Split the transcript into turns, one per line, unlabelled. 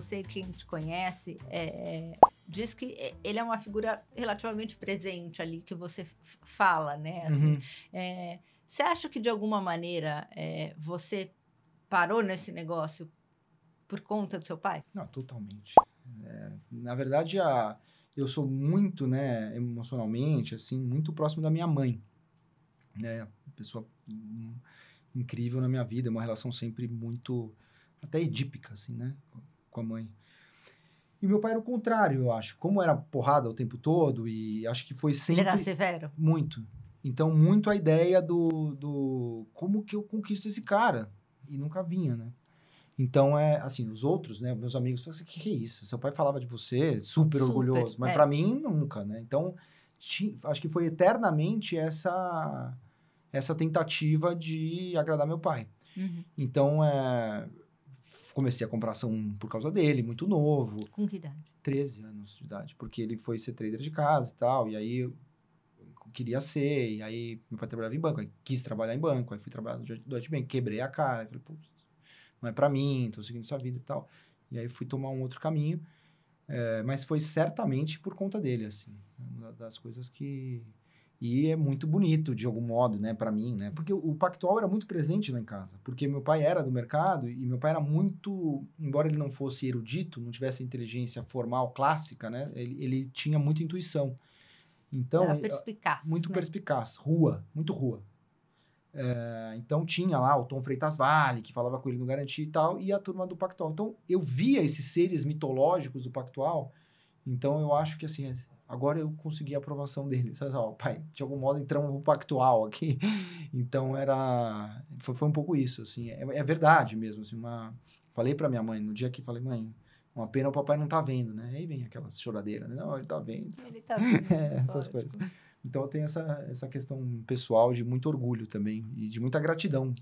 você, quem te conhece, é, é diz que ele é uma figura relativamente presente ali, que você fala, né? Assim, uhum. é, você acha que, de alguma maneira, é, você parou nesse negócio por conta do seu pai? Não, totalmente. É, na verdade, a, eu sou muito, né, emocionalmente, assim, muito próximo da minha mãe. Né? Pessoa incrível na minha vida, uma relação sempre muito até edípica, assim, né? com a mãe. E meu pai era o contrário, eu acho. Como era porrada o tempo todo e acho que foi sempre... Ele era severo. Muito. Então, muito a ideia do, do como que eu conquisto esse cara. E nunca vinha, né? Então, é assim, os outros, né? Meus amigos falam assim, que, que é isso? Seu pai falava de você, super, super orgulhoso. Mas é. para mim, nunca, né? Então, ti, acho que foi eternamente essa, essa tentativa de agradar meu pai. Uhum. Então, é, comecei a comprar ação por causa dele, muito novo. Com que idade? 13 anos de idade, porque ele foi ser trader de casa e tal, e aí eu queria ser, e aí meu pai trabalhava em banco, aí quis trabalhar em banco, aí fui trabalhar no Deutsche Bank, quebrei a cara, falei, pô, não é para mim, tô seguindo essa vida e tal. E aí fui tomar um outro caminho, é, mas foi certamente por conta dele, assim, uma das coisas que, e é muito bonito, de algum modo, né, para mim, né? Porque o Pactual era muito presente lá em casa, porque meu pai era do mercado e meu pai era muito, embora ele não fosse erudito, não tivesse inteligência formal clássica, né? Ele, ele tinha muita intuição. Então, era é, perspicaz, muito né? perspicaz, rua, muito rua. É, então tinha lá o Tom Freitas Vale, que falava com ele no Garantia e tal, e a turma do Pactual. Então eu via esses seres mitológicos do Pactual, então eu acho que assim, agora eu consegui a aprovação dele. Sabe, ó, pai, de algum modo entramos no pactual aqui. Então era foi, foi um pouco isso, assim, é, é verdade mesmo, assim, uma falei para minha mãe no dia que falei, mãe, uma pena o papai não tá vendo, né? Aí vem aquela choradeira, né? Não, ele tá vendo. Ele tá vendo. é, essas lógico. coisas. Então tem essa essa questão pessoal de muito orgulho também e de muita gratidão